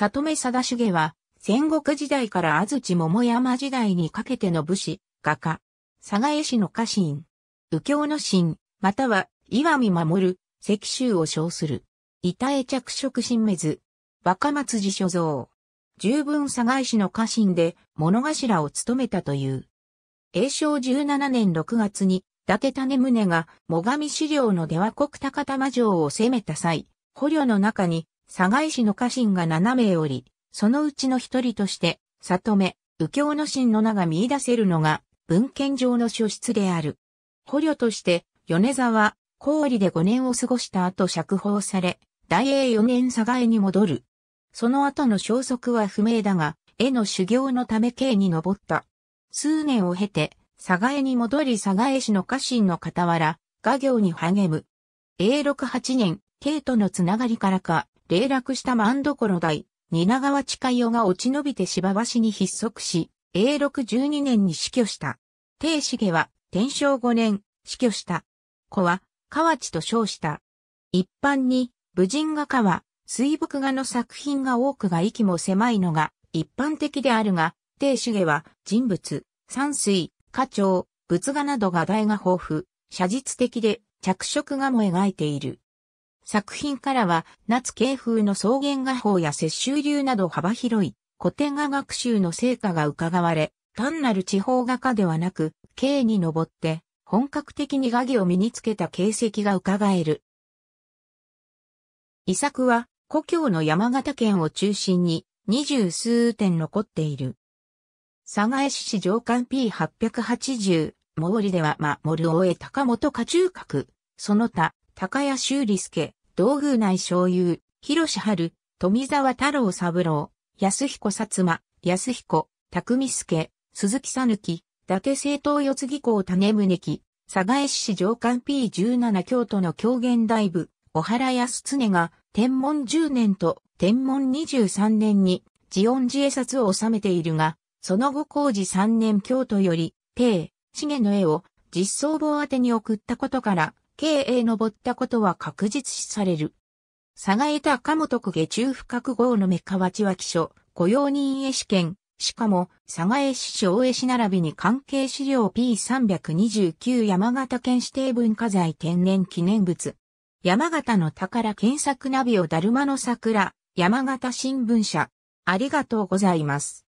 里目貞重は、戦国時代から安土桃山時代にかけての武士、画家、佐賀江市の家臣、右京の神、または岩見守る、石州を称する。板江着色神目図、若松寺所蔵。十分佐賀江市の家臣で物頭を務めたという。永正十七年六月に、伊達種宗が最上資料の出羽国高玉城を攻めた際、捕虜の中に佐賀市の家臣が7名おり、そのうちの一人として、里目、右京の神の名が見出せるのが、文献上の書室である。捕虜として、米沢、郡で5年を過ごした後釈放され、大英4年佐賀へに戻る。その後の消息は不明だが、絵の修行のため刑に登った。数年を経て、佐賀へに戻り佐賀江市の家臣の傍ら、画業に励む。永禄8年、刑とのつながりからか、霊落した万所台、蜷川近代が落ち延びて芝橋に筆足し、永禄12年に死去した。定重は、天正5年、死去した。子は、河内と称した。一般に、武人画家は、水墨画の作品が多くが息も狭いのが、一般的であるが、定重は、人物、山水、花鳥、仏画など画題が豊富、写実的で、着色画も描いている。作品からは、夏系風の草原画法や雪舟流など幅広い古典画学習の成果が伺われ、単なる地方画家ではなく、K に登って本格的に画技を身につけた形跡が伺える。遺作は、故郷の山形県を中心に、二十数点残っている。佐賀市市上官 P880、毛利では守る大江高本家中閣、その他、高谷修理助、道宮内昭雄、広志春、富沢太郎三郎、安彦薩摩、安彦、匠助、鈴木さぬき、伊達政党四次公種宗木、佐賀市市上官 P17 京都の狂言大部、小原康常が、天文10年と天文23年に、自音自衛札を収めているが、その後工事3年京都より、帝、茂の絵を実装本宛に送ったことから、経営登ったことは確実視される。佐賀江高本区下中深く号の目河内脇書、雇用人絵試験、しかも、佐賀江市小絵市並びに関係資料 P329 山形県指定文化財天然記念物。山形の宝検索ナビオだるまの桜、山形新聞社。ありがとうございます。